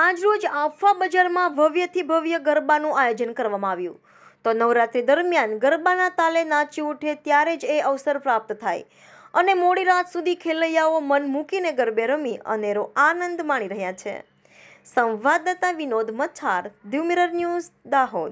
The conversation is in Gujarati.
આજરોજ આફા બજારમાં ભવ્યથી ભવ્ય ગરબાનું આયોજન કરવામાં આવ્યું તો નવરાત્રી દરમિયાન ગરબાના તાલે નાચી ઉઠે ત્યારે જ એ અવસર પ્રાપ્ત થાય અને મોડી રાત સુધી ખેલૈયાઓ મન મૂકીને ગરબે રમી અનેરો આનંદ માણી રહ્યા છે સંવાદદાતા વિનોદ મચ્છાર ધ્યુમિરર ન્યૂઝ દાહોદ